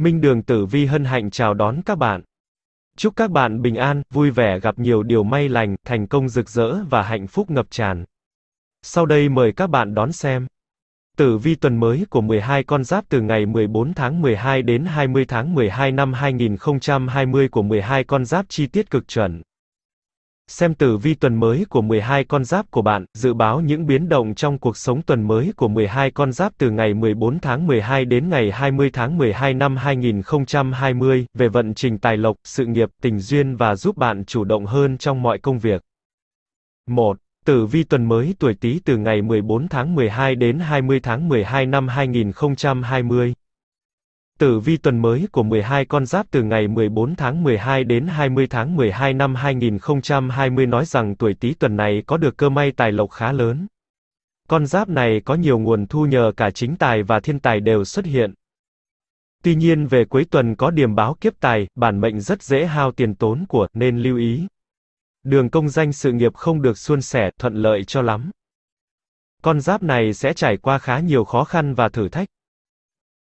Minh Đường Tử Vi hân hạnh chào đón các bạn. Chúc các bạn bình an, vui vẻ gặp nhiều điều may lành, thành công rực rỡ và hạnh phúc ngập tràn. Sau đây mời các bạn đón xem. Tử vi tuần mới của 12 con giáp từ ngày 14 tháng 12 đến 20 tháng 12 năm 2020 của 12 con giáp chi tiết cực chuẩn. Xem tử vi tuần mới của 12 con giáp của bạn, dự báo những biến động trong cuộc sống tuần mới của 12 con giáp từ ngày 14 tháng 12 đến ngày 20 tháng 12 năm 2020, về vận trình tài lộc, sự nghiệp, tình duyên và giúp bạn chủ động hơn trong mọi công việc. 1. Tử vi tuần mới tuổi Tý từ ngày 14 tháng 12 đến 20 tháng 12 năm 2020 Tử vi tuần mới của 12 con giáp từ ngày 14 tháng 12 đến 20 tháng 12 năm 2020 nói rằng tuổi Tý tuần này có được cơ may tài lộc khá lớn. Con giáp này có nhiều nguồn thu nhờ cả chính tài và thiên tài đều xuất hiện. Tuy nhiên về cuối tuần có điểm báo kiếp tài, bản mệnh rất dễ hao tiền tốn của, nên lưu ý. Đường công danh sự nghiệp không được suôn sẻ, thuận lợi cho lắm. Con giáp này sẽ trải qua khá nhiều khó khăn và thử thách.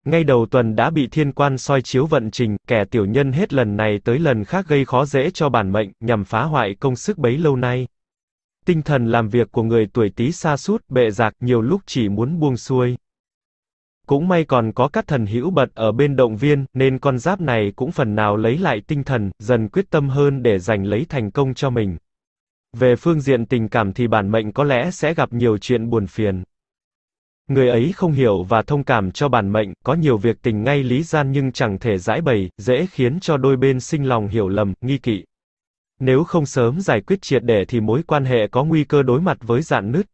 Ngay đầu tuần đã bị thiên quan soi chiếu vận trình, kẻ tiểu nhân hết lần này tới lần khác gây khó dễ cho bản mệnh, nhằm phá hoại công sức bấy lâu nay. Tinh thần làm việc của người tuổi Tý xa sút, bệ rạc, nhiều lúc chỉ muốn buông xuôi. Cũng may còn có các thần hữu bật ở bên động viên, nên con giáp này cũng phần nào lấy lại tinh thần, dần quyết tâm hơn để giành lấy thành công cho mình. Về phương diện tình cảm thì bản mệnh có lẽ sẽ gặp nhiều chuyện buồn phiền. Người ấy không hiểu và thông cảm cho bản mệnh, có nhiều việc tình ngay lý gian nhưng chẳng thể giải bày, dễ khiến cho đôi bên sinh lòng hiểu lầm, nghi kỵ. Nếu không sớm giải quyết triệt để thì mối quan hệ có nguy cơ đối mặt với dạn nứt.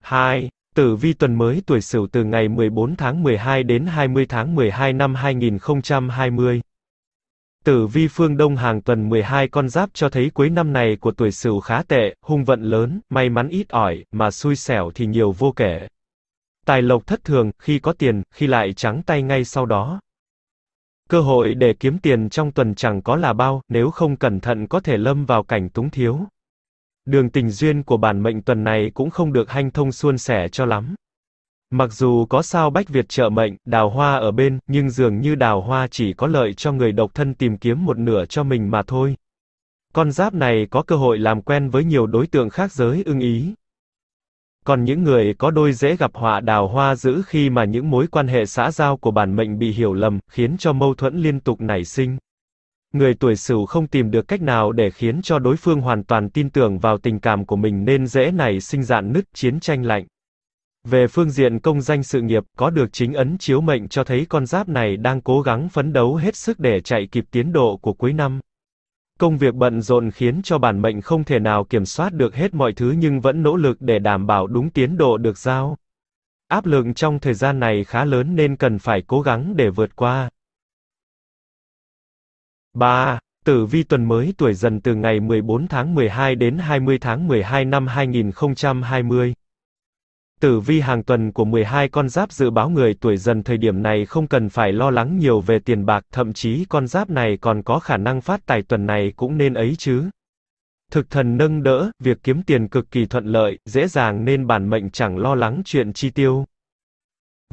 2. Tử vi tuần mới tuổi Sửu từ ngày 14 tháng 12 đến 20 tháng 12 năm 2020. Tử vi phương Đông hàng tuần 12 con giáp cho thấy cuối năm này của tuổi Sửu khá tệ, hung vận lớn, may mắn ít ỏi, mà xui xẻo thì nhiều vô kể. Tài lộc thất thường, khi có tiền, khi lại trắng tay ngay sau đó. Cơ hội để kiếm tiền trong tuần chẳng có là bao, nếu không cẩn thận có thể lâm vào cảnh túng thiếu. Đường tình duyên của bản mệnh tuần này cũng không được hanh thông suôn sẻ cho lắm. Mặc dù có sao Bách Việt trợ mệnh, đào hoa ở bên, nhưng dường như đào hoa chỉ có lợi cho người độc thân tìm kiếm một nửa cho mình mà thôi. Con giáp này có cơ hội làm quen với nhiều đối tượng khác giới ưng ý. Còn những người có đôi dễ gặp họa đào hoa giữ khi mà những mối quan hệ xã giao của bản mệnh bị hiểu lầm, khiến cho mâu thuẫn liên tục nảy sinh. Người tuổi sửu không tìm được cách nào để khiến cho đối phương hoàn toàn tin tưởng vào tình cảm của mình nên dễ nảy sinh dạn nứt chiến tranh lạnh. Về phương diện công danh sự nghiệp, có được chính ấn chiếu mệnh cho thấy con giáp này đang cố gắng phấn đấu hết sức để chạy kịp tiến độ của cuối năm. Công việc bận rộn khiến cho bản mệnh không thể nào kiểm soát được hết mọi thứ nhưng vẫn nỗ lực để đảm bảo đúng tiến độ được giao. Áp lực trong thời gian này khá lớn nên cần phải cố gắng để vượt qua. 3. Tử vi tuần mới tuổi dần từ ngày 14 tháng 12 đến 20 tháng 12 năm 2020. Tử vi hàng tuần của 12 con giáp dự báo người tuổi dần thời điểm này không cần phải lo lắng nhiều về tiền bạc, thậm chí con giáp này còn có khả năng phát tài tuần này cũng nên ấy chứ. Thực thần nâng đỡ, việc kiếm tiền cực kỳ thuận lợi, dễ dàng nên bản mệnh chẳng lo lắng chuyện chi tiêu.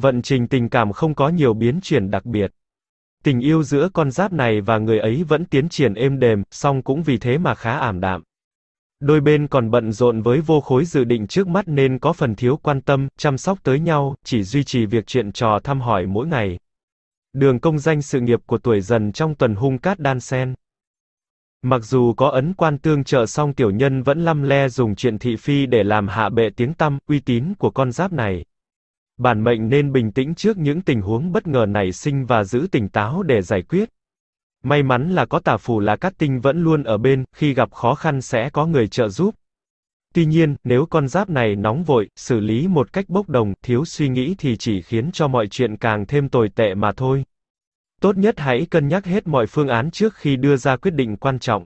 Vận trình tình cảm không có nhiều biến chuyển đặc biệt. Tình yêu giữa con giáp này và người ấy vẫn tiến triển êm đềm, song cũng vì thế mà khá ảm đạm. Đôi bên còn bận rộn với vô khối dự định trước mắt nên có phần thiếu quan tâm, chăm sóc tới nhau, chỉ duy trì việc chuyện trò thăm hỏi mỗi ngày. Đường công danh sự nghiệp của tuổi dần trong tuần hung cát đan sen. Mặc dù có ấn quan tương trợ song tiểu nhân vẫn lăm le dùng chuyện thị phi để làm hạ bệ tiếng tăm, uy tín của con giáp này. Bản mệnh nên bình tĩnh trước những tình huống bất ngờ nảy sinh và giữ tỉnh táo để giải quyết. May mắn là có tà phù là cát tinh vẫn luôn ở bên, khi gặp khó khăn sẽ có người trợ giúp. Tuy nhiên, nếu con giáp này nóng vội, xử lý một cách bốc đồng, thiếu suy nghĩ thì chỉ khiến cho mọi chuyện càng thêm tồi tệ mà thôi. Tốt nhất hãy cân nhắc hết mọi phương án trước khi đưa ra quyết định quan trọng.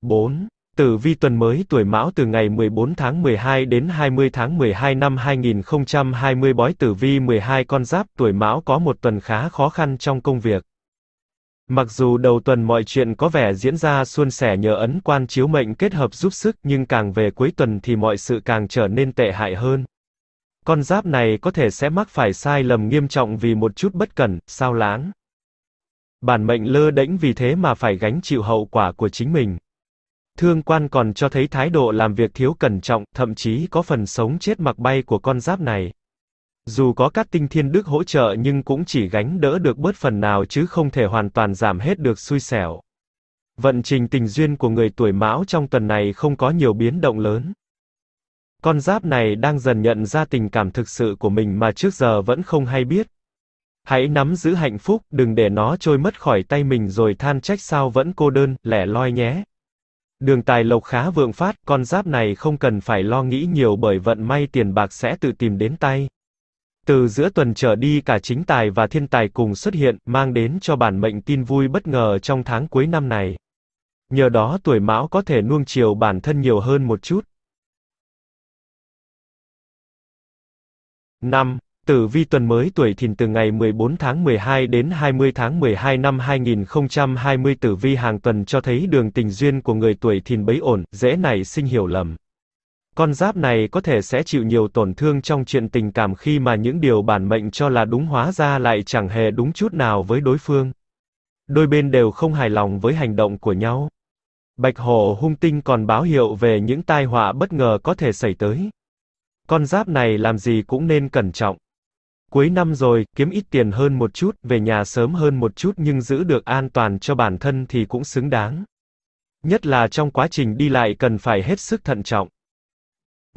4. Tử vi tuần mới tuổi Mão từ ngày 14 tháng 12 đến 20 tháng 12 năm 2020 bói tử vi 12 con giáp tuổi Mão có một tuần khá khó khăn trong công việc. Mặc dù đầu tuần mọi chuyện có vẻ diễn ra suôn sẻ nhờ ấn quan chiếu mệnh kết hợp giúp sức nhưng càng về cuối tuần thì mọi sự càng trở nên tệ hại hơn. Con giáp này có thể sẽ mắc phải sai lầm nghiêm trọng vì một chút bất cẩn, sao lãng. Bản mệnh lơ đễnh vì thế mà phải gánh chịu hậu quả của chính mình. Thương quan còn cho thấy thái độ làm việc thiếu cẩn trọng, thậm chí có phần sống chết mặc bay của con giáp này. Dù có các tinh thiên đức hỗ trợ nhưng cũng chỉ gánh đỡ được bớt phần nào chứ không thể hoàn toàn giảm hết được xui xẻo. Vận trình tình duyên của người tuổi mão trong tuần này không có nhiều biến động lớn. Con giáp này đang dần nhận ra tình cảm thực sự của mình mà trước giờ vẫn không hay biết. Hãy nắm giữ hạnh phúc, đừng để nó trôi mất khỏi tay mình rồi than trách sao vẫn cô đơn, lẻ loi nhé. Đường tài lộc khá vượng phát, con giáp này không cần phải lo nghĩ nhiều bởi vận may tiền bạc sẽ tự tìm đến tay. Từ giữa tuần trở đi cả chính tài và thiên tài cùng xuất hiện, mang đến cho bản mệnh tin vui bất ngờ trong tháng cuối năm này. Nhờ đó tuổi mão có thể nuông chiều bản thân nhiều hơn một chút. 5. Tử vi tuần mới tuổi thìn từ ngày 14 tháng 12 đến 20 tháng 12 năm 2020 tử vi hàng tuần cho thấy đường tình duyên của người tuổi thìn bấy ổn, dễ nảy sinh hiểu lầm. Con giáp này có thể sẽ chịu nhiều tổn thương trong chuyện tình cảm khi mà những điều bản mệnh cho là đúng hóa ra lại chẳng hề đúng chút nào với đối phương. Đôi bên đều không hài lòng với hành động của nhau. Bạch hổ hung tinh còn báo hiệu về những tai họa bất ngờ có thể xảy tới. Con giáp này làm gì cũng nên cẩn trọng. Cuối năm rồi, kiếm ít tiền hơn một chút, về nhà sớm hơn một chút nhưng giữ được an toàn cho bản thân thì cũng xứng đáng. Nhất là trong quá trình đi lại cần phải hết sức thận trọng.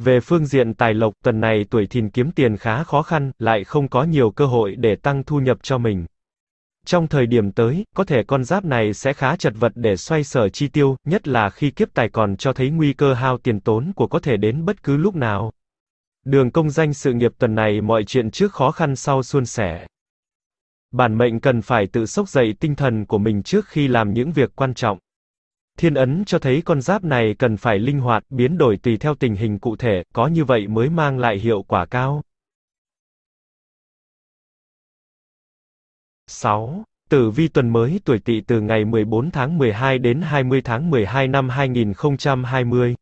Về phương diện tài lộc, tuần này tuổi thìn kiếm tiền khá khó khăn, lại không có nhiều cơ hội để tăng thu nhập cho mình. Trong thời điểm tới, có thể con giáp này sẽ khá chật vật để xoay sở chi tiêu, nhất là khi kiếp tài còn cho thấy nguy cơ hao tiền tốn của có thể đến bất cứ lúc nào. Đường công danh sự nghiệp tuần này mọi chuyện trước khó khăn sau suôn sẻ. Bản mệnh cần phải tự sốc dậy tinh thần của mình trước khi làm những việc quan trọng. Thiên ấn cho thấy con giáp này cần phải linh hoạt, biến đổi tùy theo tình hình cụ thể, có như vậy mới mang lại hiệu quả cao. 6. Tử vi tuần mới tuổi Tỵ từ ngày 14 tháng 12 đến 20 tháng 12 năm 2020.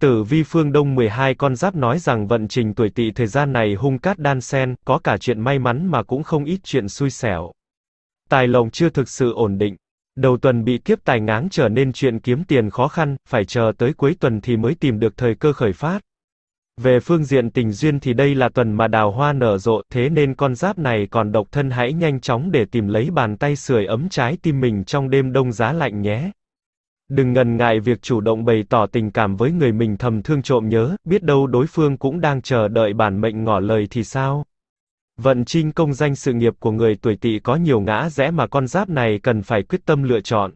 Tử vi phương Đông 12 con giáp nói rằng vận trình tuổi Tỵ thời gian này hung cát đan sen, có cả chuyện may mắn mà cũng không ít chuyện xui xẻo. Tài lộc chưa thực sự ổn định. Đầu tuần bị kiếp tài ngáng trở nên chuyện kiếm tiền khó khăn, phải chờ tới cuối tuần thì mới tìm được thời cơ khởi phát. Về phương diện tình duyên thì đây là tuần mà đào hoa nở rộ, thế nên con giáp này còn độc thân hãy nhanh chóng để tìm lấy bàn tay sưởi ấm trái tim mình trong đêm đông giá lạnh nhé. Đừng ngần ngại việc chủ động bày tỏ tình cảm với người mình thầm thương trộm nhớ, biết đâu đối phương cũng đang chờ đợi bản mệnh ngỏ lời thì sao. Vận trinh công danh sự nghiệp của người tuổi tỵ có nhiều ngã rẽ mà con giáp này cần phải quyết tâm lựa chọn.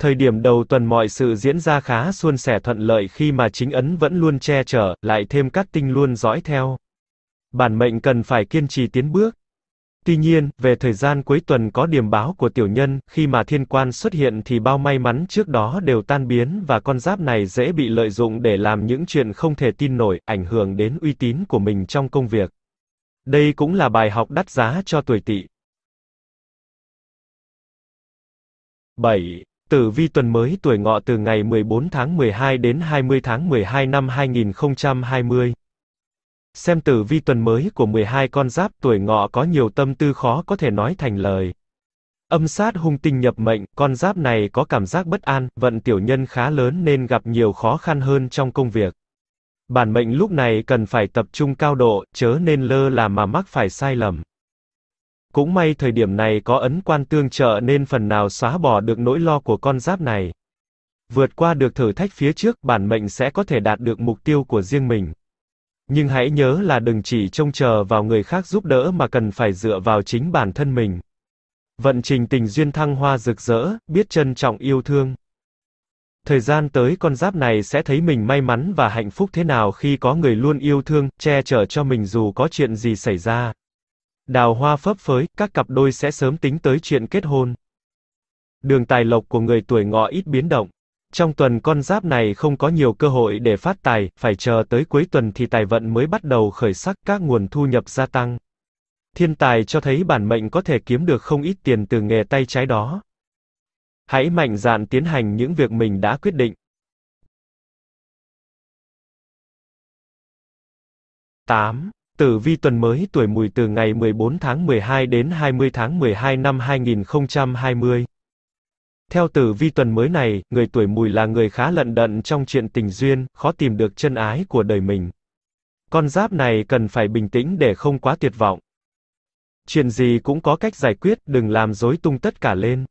Thời điểm đầu tuần mọi sự diễn ra khá suôn sẻ thuận lợi khi mà chính ấn vẫn luôn che chở, lại thêm các tinh luôn dõi theo. Bản mệnh cần phải kiên trì tiến bước. Tuy nhiên, về thời gian cuối tuần có điểm báo của tiểu nhân, khi mà thiên quan xuất hiện thì bao may mắn trước đó đều tan biến và con giáp này dễ bị lợi dụng để làm những chuyện không thể tin nổi, ảnh hưởng đến uy tín của mình trong công việc. Đây cũng là bài học đắt giá cho tuổi Tỵ. 7. Tử vi tuần mới tuổi ngọ từ ngày 14 tháng 12 đến 20 tháng 12 năm 2020. Xem tử vi tuần mới của 12 con giáp tuổi ngọ có nhiều tâm tư khó có thể nói thành lời. Âm sát hung tinh nhập mệnh, con giáp này có cảm giác bất an, vận tiểu nhân khá lớn nên gặp nhiều khó khăn hơn trong công việc. Bản mệnh lúc này cần phải tập trung cao độ, chớ nên lơ là mà mắc phải sai lầm. Cũng may thời điểm này có ấn quan tương trợ nên phần nào xóa bỏ được nỗi lo của con giáp này. Vượt qua được thử thách phía trước, bản mệnh sẽ có thể đạt được mục tiêu của riêng mình. Nhưng hãy nhớ là đừng chỉ trông chờ vào người khác giúp đỡ mà cần phải dựa vào chính bản thân mình. Vận trình tình duyên thăng hoa rực rỡ, biết trân trọng yêu thương. Thời gian tới con giáp này sẽ thấy mình may mắn và hạnh phúc thế nào khi có người luôn yêu thương, che chở cho mình dù có chuyện gì xảy ra. Đào hoa phấp phới, các cặp đôi sẽ sớm tính tới chuyện kết hôn. Đường tài lộc của người tuổi ngọ ít biến động. Trong tuần con giáp này không có nhiều cơ hội để phát tài, phải chờ tới cuối tuần thì tài vận mới bắt đầu khởi sắc, các nguồn thu nhập gia tăng. Thiên tài cho thấy bản mệnh có thể kiếm được không ít tiền từ nghề tay trái đó hãy mạnh dạn tiến hành những việc mình đã quyết định. 8. Tử vi tuần mới tuổi mùi từ ngày 14 tháng 12 đến 20 tháng 12 năm 2020. Theo tử vi tuần mới này, người tuổi mùi là người khá lận đận trong chuyện tình duyên, khó tìm được chân ái của đời mình. Con giáp này cần phải bình tĩnh để không quá tuyệt vọng. Chuyện gì cũng có cách giải quyết, đừng làm dối tung tất cả lên.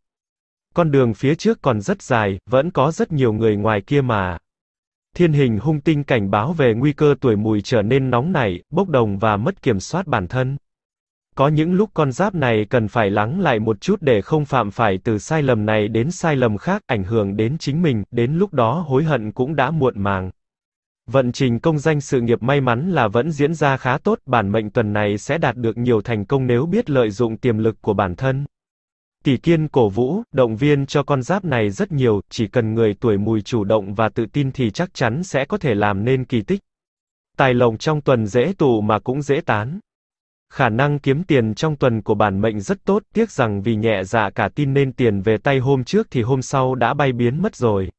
Con đường phía trước còn rất dài, vẫn có rất nhiều người ngoài kia mà. Thiên hình hung tinh cảnh báo về nguy cơ tuổi mùi trở nên nóng nảy, bốc đồng và mất kiểm soát bản thân. Có những lúc con giáp này cần phải lắng lại một chút để không phạm phải từ sai lầm này đến sai lầm khác, ảnh hưởng đến chính mình, đến lúc đó hối hận cũng đã muộn màng. Vận trình công danh sự nghiệp may mắn là vẫn diễn ra khá tốt, bản mệnh tuần này sẽ đạt được nhiều thành công nếu biết lợi dụng tiềm lực của bản thân. Tỷ Kiên cổ vũ, động viên cho con giáp này rất nhiều, chỉ cần người tuổi mùi chủ động và tự tin thì chắc chắn sẽ có thể làm nên kỳ tích. Tài lộc trong tuần dễ tụ mà cũng dễ tán. Khả năng kiếm tiền trong tuần của bản mệnh rất tốt, tiếc rằng vì nhẹ dạ cả tin nên tiền về tay hôm trước thì hôm sau đã bay biến mất rồi.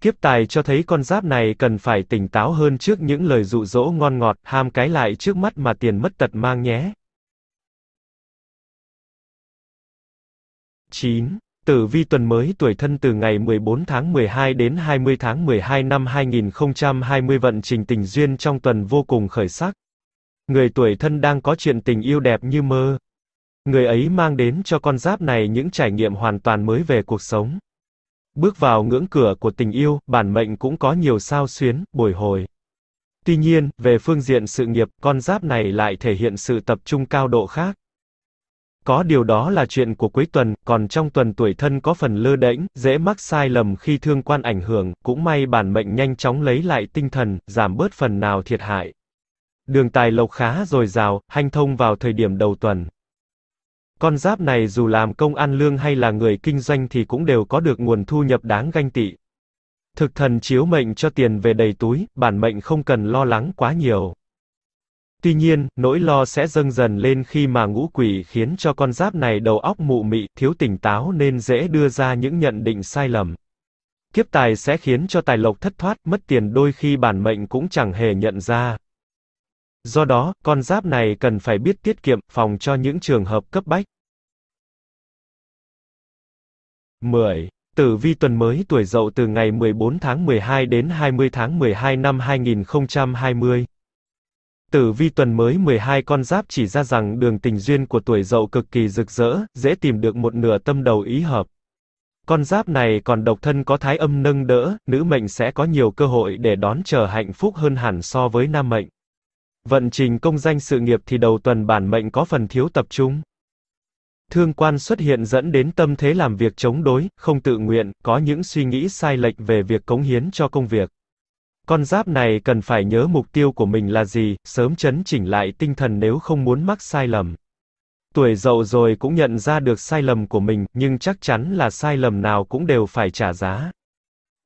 Kiếp tài cho thấy con giáp này cần phải tỉnh táo hơn trước những lời dụ dỗ ngon ngọt, ham cái lại trước mắt mà tiền mất tật mang nhé. 9. Tử vi tuần mới tuổi thân từ ngày 14 tháng 12 đến 20 tháng 12 năm 2020 vận trình tình duyên trong tuần vô cùng khởi sắc. Người tuổi thân đang có chuyện tình yêu đẹp như mơ. Người ấy mang đến cho con giáp này những trải nghiệm hoàn toàn mới về cuộc sống. Bước vào ngưỡng cửa của tình yêu, bản mệnh cũng có nhiều sao xuyến, bồi hồi. Tuy nhiên, về phương diện sự nghiệp, con giáp này lại thể hiện sự tập trung cao độ khác. Có điều đó là chuyện của cuối tuần, còn trong tuần tuổi thân có phần lơ đễnh, dễ mắc sai lầm khi thương quan ảnh hưởng, cũng may bản mệnh nhanh chóng lấy lại tinh thần, giảm bớt phần nào thiệt hại. Đường tài lộc khá dồi dào, hanh thông vào thời điểm đầu tuần. Con giáp này dù làm công ăn lương hay là người kinh doanh thì cũng đều có được nguồn thu nhập đáng ganh tị. Thực thần chiếu mệnh cho tiền về đầy túi, bản mệnh không cần lo lắng quá nhiều. Tuy nhiên, nỗi lo sẽ dâng dần lên khi mà ngũ quỷ khiến cho con giáp này đầu óc mụ mị, thiếu tỉnh táo nên dễ đưa ra những nhận định sai lầm. Kiếp tài sẽ khiến cho tài lộc thất thoát, mất tiền đôi khi bản mệnh cũng chẳng hề nhận ra. Do đó, con giáp này cần phải biết tiết kiệm, phòng cho những trường hợp cấp bách. 10. Tử vi tuần mới tuổi dậu từ ngày 14 tháng 12 đến 20 tháng 12 năm 2020. Tử vi tuần mới 12 con giáp chỉ ra rằng đường tình duyên của tuổi dậu cực kỳ rực rỡ, dễ tìm được một nửa tâm đầu ý hợp. Con giáp này còn độc thân có thái âm nâng đỡ, nữ mệnh sẽ có nhiều cơ hội để đón chờ hạnh phúc hơn hẳn so với nam mệnh. Vận trình công danh sự nghiệp thì đầu tuần bản mệnh có phần thiếu tập trung. Thương quan xuất hiện dẫn đến tâm thế làm việc chống đối, không tự nguyện, có những suy nghĩ sai lệch về việc cống hiến cho công việc. Con giáp này cần phải nhớ mục tiêu của mình là gì, sớm chấn chỉnh lại tinh thần nếu không muốn mắc sai lầm. Tuổi dậu rồi cũng nhận ra được sai lầm của mình, nhưng chắc chắn là sai lầm nào cũng đều phải trả giá.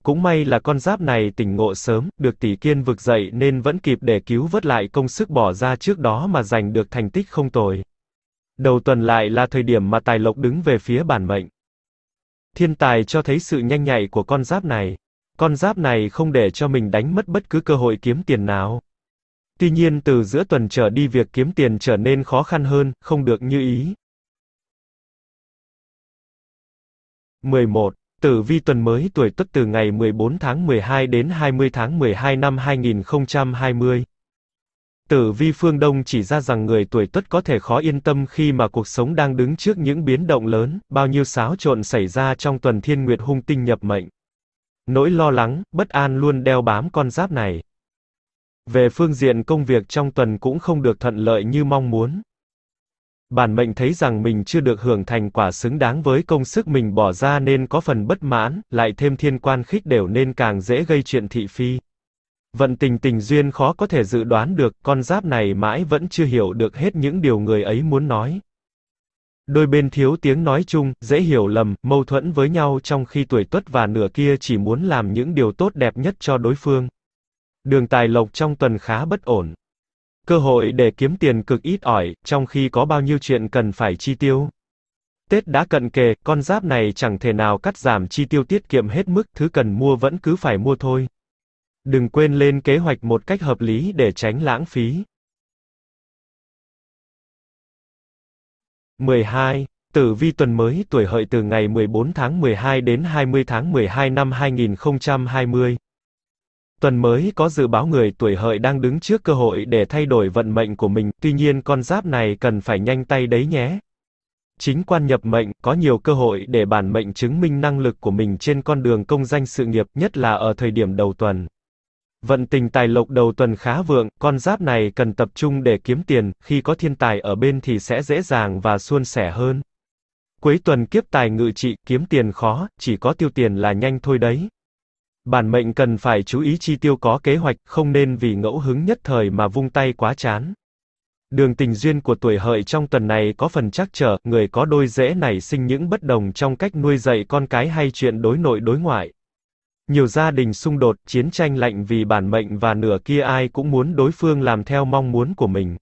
Cũng may là con giáp này tỉnh ngộ sớm, được tỷ kiên vực dậy nên vẫn kịp để cứu vớt lại công sức bỏ ra trước đó mà giành được thành tích không tồi. Đầu tuần lại là thời điểm mà tài lộc đứng về phía bản mệnh. Thiên tài cho thấy sự nhanh nhạy của con giáp này. Con giáp này không để cho mình đánh mất bất cứ cơ hội kiếm tiền nào. Tuy nhiên từ giữa tuần trở đi việc kiếm tiền trở nên khó khăn hơn, không được như ý. 11. Tử vi tuần mới tuổi Tuất từ ngày 14 tháng 12 đến 20 tháng 12 năm 2020. Tử vi phương Đông chỉ ra rằng người tuổi Tuất có thể khó yên tâm khi mà cuộc sống đang đứng trước những biến động lớn, bao nhiêu xáo trộn xảy ra trong tuần Thiên Nguyệt hung tinh nhập mệnh. Nỗi lo lắng, bất an luôn đeo bám con giáp này. Về phương diện công việc trong tuần cũng không được thuận lợi như mong muốn. Bản mệnh thấy rằng mình chưa được hưởng thành quả xứng đáng với công sức mình bỏ ra nên có phần bất mãn, lại thêm thiên quan khích đều nên càng dễ gây chuyện thị phi. Vận tình tình duyên khó có thể dự đoán được, con giáp này mãi vẫn chưa hiểu được hết những điều người ấy muốn nói. Đôi bên thiếu tiếng nói chung, dễ hiểu lầm, mâu thuẫn với nhau trong khi tuổi tuất và nửa kia chỉ muốn làm những điều tốt đẹp nhất cho đối phương. Đường tài lộc trong tuần khá bất ổn. Cơ hội để kiếm tiền cực ít ỏi, trong khi có bao nhiêu chuyện cần phải chi tiêu. Tết đã cận kề, con giáp này chẳng thể nào cắt giảm chi tiêu tiết kiệm hết mức, thứ cần mua vẫn cứ phải mua thôi. Đừng quên lên kế hoạch một cách hợp lý để tránh lãng phí. 12. Tử vi tuần mới tuổi hợi từ ngày 14 tháng 12 đến 20 tháng 12 năm 2020. Tuần mới có dự báo người tuổi hợi đang đứng trước cơ hội để thay đổi vận mệnh của mình, tuy nhiên con giáp này cần phải nhanh tay đấy nhé. Chính quan nhập mệnh, có nhiều cơ hội để bản mệnh chứng minh năng lực của mình trên con đường công danh sự nghiệp, nhất là ở thời điểm đầu tuần. Vận tình tài lộc đầu tuần khá vượng, con giáp này cần tập trung để kiếm tiền, khi có thiên tài ở bên thì sẽ dễ dàng và suôn sẻ hơn. Cuối tuần kiếp tài ngự trị, kiếm tiền khó, chỉ có tiêu tiền là nhanh thôi đấy. Bản mệnh cần phải chú ý chi tiêu có kế hoạch, không nên vì ngẫu hứng nhất thời mà vung tay quá chán. Đường tình duyên của tuổi hợi trong tuần này có phần trắc trở, người có đôi dễ nảy sinh những bất đồng trong cách nuôi dạy con cái hay chuyện đối nội đối ngoại. Nhiều gia đình xung đột, chiến tranh lạnh vì bản mệnh và nửa kia ai cũng muốn đối phương làm theo mong muốn của mình.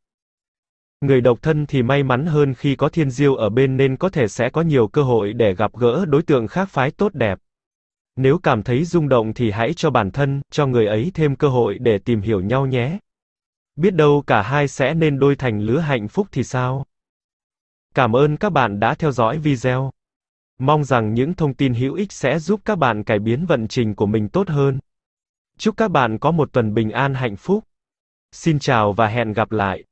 Người độc thân thì may mắn hơn khi có thiên diêu ở bên nên có thể sẽ có nhiều cơ hội để gặp gỡ đối tượng khác phái tốt đẹp. Nếu cảm thấy rung động thì hãy cho bản thân, cho người ấy thêm cơ hội để tìm hiểu nhau nhé. Biết đâu cả hai sẽ nên đôi thành lứa hạnh phúc thì sao? Cảm ơn các bạn đã theo dõi video. Mong rằng những thông tin hữu ích sẽ giúp các bạn cải biến vận trình của mình tốt hơn. Chúc các bạn có một tuần bình an hạnh phúc. Xin chào và hẹn gặp lại.